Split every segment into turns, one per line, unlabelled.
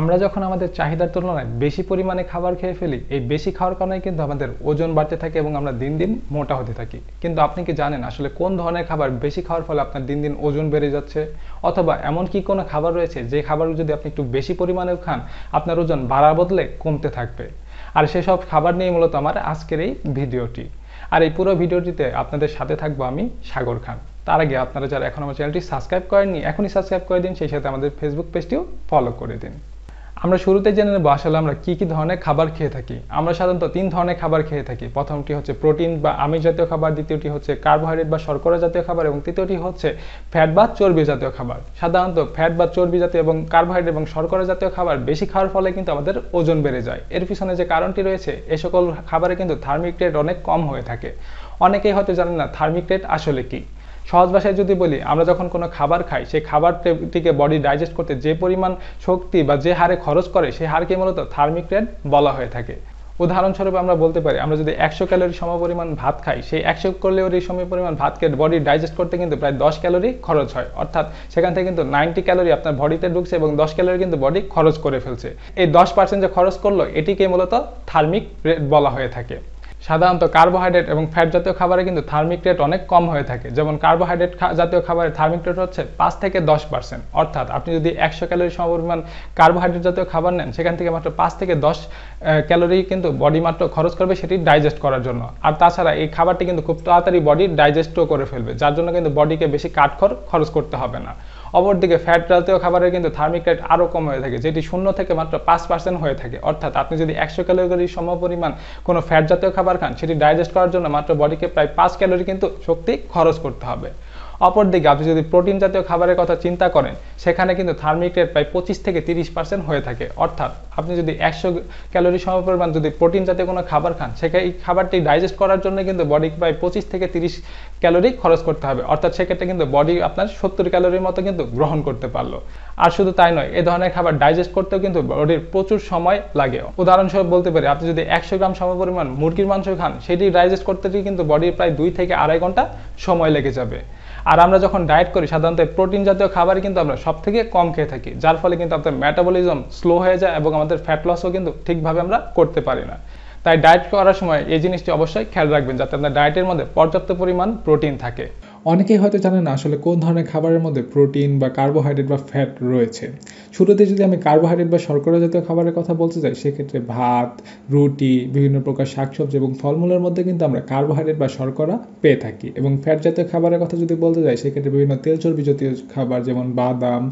আমরা যখন আমাদের চাহিদার তুলনায় বেশি পরিমাণে খাবার খেয়ে ফেলি এই বেশি খাওয়ার কারণে কিন্তু আমাদের ওজন বাড়তে থাকে এবং আমরা দিন দিন মোটা হতে থাকি কিন্তু আপনি কি জানেন আসলে কোন ধরনের খাবার বেশি খাওয়ার ফলে আপনার দিন দিন ওজন বেড়ে যাচ্ছে অথবা এমন কি কোনো খাবার রয়েছে যে খাবার যদি আপনি একটু বেশি পরিমাণেও খান আপনার ওজন বাড়ার বদলে কমতে থাকবে আর সেসব খাবার নিয়ে মূলত আমার আজকের এই ভিডিওটি আর এই পুরো ভিডিওটিতে আপনাদের সাথে থাকবো আমি সাগর খান তার আগে আপনারা যারা এখন আমার চ্যানেলটি সাবস্ক্রাইব করেননি এখনই সাবস্ক্রাইব করে দিন সেই সাথে আমাদের ফেসবুক পেজটিও ফলো করে দিন আমরা শুরুতে জেনে নেব আসলে আমরা কী কী ধরনের খাবার খেয়ে থাকি আমরা সাধারণত তিন ধরনের খাবার খেয়ে থাকি প্রথমটি হচ্ছে প্রোটিন বা আমিষ জাতীয় খাবার দ্বিতীয়টি হচ্ছে কার্বোহাইড্রেট বা শর্করা জাতীয় খাবার এবং তৃতীয়টি হচ্ছে ফ্যাট বা চর্বি জাতীয় খাবার সাধারণত ফ্যাট বা চর্বি জাতীয় এবং কার্বোহাইড্রেট এবং শর্করা জাতীয় খাবার বেশি খাওয়ার ফলে কিন্তু আমাদের ওজন বেড়ে যায় এর পিছনে যে কারণটি রয়েছে এ সকল খাবারে কিন্তু থার্মিক রেট অনেক কম হয়ে থাকে অনেকেই হয়তো জানেন না থার্মিক রেট আসলে কী সহজ ভাষায় যদি বলি আমরা যখন কোনো খাবার খাই সেই খাবারটিকে বডি ডাইজেস্ট করতে যে পরিমাণ শক্তি বা যে হারে খরচ করে সেই হারকে মূলত থার্মিক রেট বলা হয়ে থাকে উদাহরণস্বরূপ আমরা বলতে পারি আমরা যদি একশো ক্যালোরি সম পরিমাণ ভাত খাই সেই একশো ক্যালোরি পরিমাণ ভাতকে বডি ডাইজেস্ট করতে কিন্তু প্রায় দশ ক্যালোরি খরচ হয় অর্থাৎ সেখান থেকে কিন্তু নাইনটি ক্যালোরি আপনার বডিতে ঢুকছে এবং দশ ক্যালোরি কিন্তু বডি খরচ করে ফেলছে এই দশ পার্সেন্ট যে খরচ করলো এটিকে মূলত থার্মিক রেট বলা হয়ে থাকে সাধারণত কার্বোহাইড্রেট এবং ফ্যাট জাতীয় খাবারে কিন্তু থার্মিক রেট অনেক কম হয়ে থাকে যেমন কার্বোহাইড্রেট জাতীয় খাবারে থার্মিক রেট হচ্ছে পাঁচ থেকে দশ পার্সেন্ট অর্থাৎ আপনি যদি একশো ক্যালোরি সমপরিমাণ কার্বোহাইড্রেট জাতীয় খাবার নেন সেখান থেকে মাত্র পাঁচ থেকে দশ ক্যালোরি কিন্তু বডি মাত্র খরচ করবে সেটি ডাইজেস্ট করার জন্য আর তাছাড়া এই খাবারটি কিন্তু খুব তাড়াতাড়ি বডি ডাইজেস্টও করে ফেলবে যার জন্য কিন্তু বডিকে বেশি কাঠখর খরচ করতে হবে না অপরদিকে ফ্যাট জাতীয় খাবারের কিন্তু থার্মিক রেট আরও কম হয়ে থাকে যেটি শূন্য থেকে মাত্র পাঁচ পার্সেন্ট হয়ে থাকে অর্থাৎ আপনি যদি একশো ক্যালোরি সমপরিমাণ কোনো ফ্যাট জাতীয় খাবার খাবার খান সেটি ডাইজেস্ট করার জন্য মাত্র বডিকে প্রায় পাঁচ ক্যালোরি কিন্তু শক্তি খরচ করতে হবে অপরদিকে আপনি যদি প্রোটিন জাতীয় খাবারের কথা চিন্তা করেন সেখানে কিন্তু থার্মিক রেট প্রায় পঁচিশ থেকে তিরিশ পার্সেন্ট হয়ে থাকে অর্থাৎ আপনি যদি একশো ক্যালোরি সমপরিমাণ যদি প্রোটিন জাতীয় কোনো খাবার খান সেখানে এই খাবারটি ডাইজেস্ট করার জন্য কিন্তু বডি প্রায় পঁচিশ থেকে তিরিশ ক্যালোরি খরচ করতে হবে অর্থাৎ সেক্ষেত্রে কিন্তু বডি আপনার সত্তর ক্যালোরির মতো কিন্তু গ্রহণ করতে পারলো আর শুধু তাই নয় এ ধরনের খাবার ডাইজেস্ট করতেও কিন্তু বডির প্রচুর সময় লাগে উদাহরণস্বরূপ বলতে পারি আপনি যদি একশো গ্রাম সমপরিমাণ মুরগির মাংস খান সেটি ডাইজেস্ট করতে কিন্তু বডির প্রায় দুই থেকে আড়াই ঘন্টা সময় লেগে যাবে আর আমরা যখন ডায়েট করি সাধারণত প্রোটিন জাতীয় খাবারই কিন্তু আমরা সব থেকে কম খেয়ে থাকি যার ফলে কিন্তু আমাদের মেটাবলিজম স্লো হয়ে যায় এবং আমাদের ফ্যাট লসও কিন্তু ঠিকভাবে আমরা করতে পারি না তাই ডায়েট করার সময় এই জিনিসটি অবশ্যই খেয়াল রাখবেন যাতে আপনার ডায়েটের মধ্যে পর্যাপ্ত পরিমাণ প্রোটিন থাকে অনেকেই হয়তো জানে না আসলে কোন ধরনের খাবারের মধ্যে প্রোটিন বা কার্বোহাইড্রেট বা ফ্যাট রয়েছে শুরুতে যদি আমি কার্বোহাইড্রেট বা শর্করা জাতীয় খাবারের কথা বলতে চাই সেক্ষেত্রে ভাত রুটি বিভিন্ন প্রকার শাকসবজি এবং ফলমূলের মধ্যে কিন্তু আমরা কার্বোহাইড্রেট বা শর্করা পেয়ে থাকি এবং ফ্যাট জাতীয় খাবারের কথা যদি বলতে যাই সেক্ষেত্রে বিভিন্ন তেল চর্বি জাতীয় খাবার যেমন বাদাম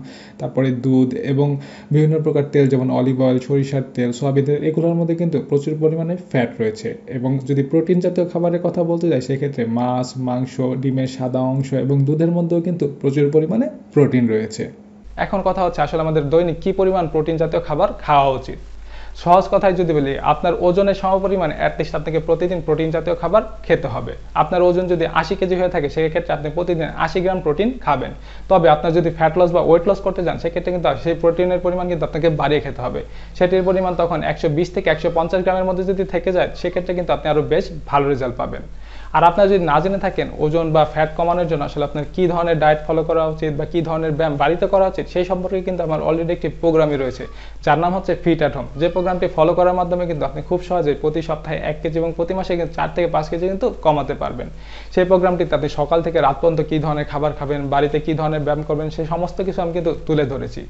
তারপরে দুধ এবং বিভিন্ন প্রকার তেল যেমন অলিভ অয়েল সরিষার তেল সোয়াবিন তেল এগুলোর মধ্যে কিন্তু প্রচুর পরিমাণে ফ্যাট রয়েছে এবং যদি প্রোটিন জাতীয় খাবারের কথা বলতে যাই সেক্ষেত্রে মাছ মাংস ডিমের সাদা অংশ এবং দুধের মধ্যেও কিন্তু প্রচুর পরিমাণে প্রোটিন রয়েছে এখন কথা হচ্ছে আসলে আমাদের দৈনিক কি পরিমাণ প্রোটিন জাতীয় খাবার খাওয়া উচিত সহজ কথায় যদি বলি আপনার ওজনের সমপরিমাণ অ্যাটলিস্ট আপনাকে প্রতিদিন প্রোটিন জাতীয় খাবার খেতে হবে আপনার ওজন যদি আশি কেজি হয়ে থাকে সেক্ষেত্রে আপনি প্রতিদিন আশি গ্রাম প্রোটিন খাবেন তবে আপনার যদি ফ্যাট লস বা ওয়েট লস করতে যান সেক্ষেত্রে কিন্তু সেই প্রোটিনের পরিমাণ কিন্তু আপনাকে বাড়িয়ে খেতে হবে সেটির পরিমাণ তখন একশো বিশ থেকে একশো পঞ্চাশ গ্রামের মধ্যে যদি থেকে যায় সেক্ষেত্রে কিন্তু আপনি আরও বেশ ভালো রেজাল্ট পাবেন আর আপনার যদি না জেনে থাকেন ওজন বা ফ্যাট কমানোর জন্য আসলে আপনার কী ধরনের ডায়েট ফলো করা উচিত বা কী ধরনের ব্যায়াম বাড়িতে করা উচিত সেই সম্পর্কে কিন্তু আমার অলরেডি একটি প্রোগ্রামই রয়েছে যার নাম হচ্ছে ফিট অ্যাট হোম যে প্রোগ্রামটি ফলো করার মাধ্যমে কিন্তু আপনি খুব সহজেই প্রতি সপ্তাহে এক কেজি এবং প্রতি মাসে কিন্তু চার থেকে পাঁচ কেজি কিন্তু কমাতে পারবেন সেই প্রোগ্রামটিতে আপনি সকাল থেকে রাত পর্যন্ত কী ধরনের খাবার খাবেন বাড়িতে কী ধরনের ব্যায়াম করবেন সেই সমস্ত কিছু আমি কিন্তু তুলে ধরেছি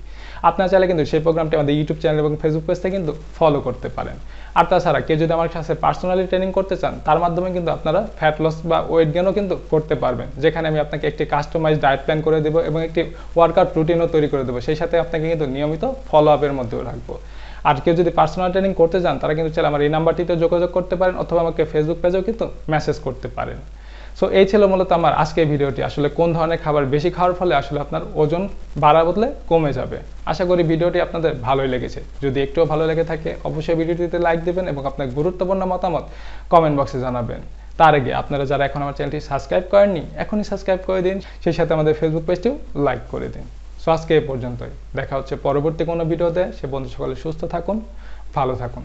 আপনার চাইলে কিন্তু সেই প্রোগ্রামটি আমাদের ইউটিউব চ্যানেল এবং ফেসবুক পেজতে কিন্তু ফলো করতে পারেন আর তাছাড়া কেউ যদি আমার কাছে পার্সোনালি ট্রেনিং করতে চান তার মাধ্যমে কিন্তু আপনারা ফ্যাট ফ্যাট লস বা ওয়েট গেনও কিন্তু করতে পারবেন যেখানে আমি আপনাকে একটি কাস্টমাইজ ডায়েট প্ল্যান করে দেবো এবং একটি ওয়ার্কআউট রুটিনও তৈরি করে দেবো সেই সাথে আপনাকে কিন্তু নিয়মিত ফলো আপের মধ্যেও রাখবো আর কেউ যদি পার্সোনাল ট্রেনিং করতে চান তারা কিন্তু চাইলে আমার এই নাম্বারটিতে যোগাযোগ করতে পারেন অথবা আমাকে ফেসবুক পেজেও কিন্তু মেসেজ করতে পারেন সো এই ছিল মূলত আমার আজকের ভিডিওটি আসলে কোন ধরনের খাবার বেশি খাওয়ার ফলে আসলে আপনার ওজন বাড়ার বদলে কমে যাবে আশা করি ভিডিওটি আপনাদের ভালোই লেগেছে যদি একটুও ভালো লেগে থাকে অবশ্যই ভিডিওটিতে লাইক দেবেন এবং আপনার গুরুত্বপূর্ণ মতামত কমেন্ট বক্সে জানাবেন তার আগে আপনারা যারা এখন আমার চ্যানেলটি সাবস্ক্রাইব করেননি এখনই সাবস্ক্রাইব করে দিন সেই সাথে আমাদের ফেসবুক পেজটিও লাইক করে দিন সো আজকে এ পর্যন্তই দেখা হচ্ছে পরবর্তী কোনো ভিডিওতে সে বন্ধু সকলে সুস্থ থাকুন ভালো থাকুন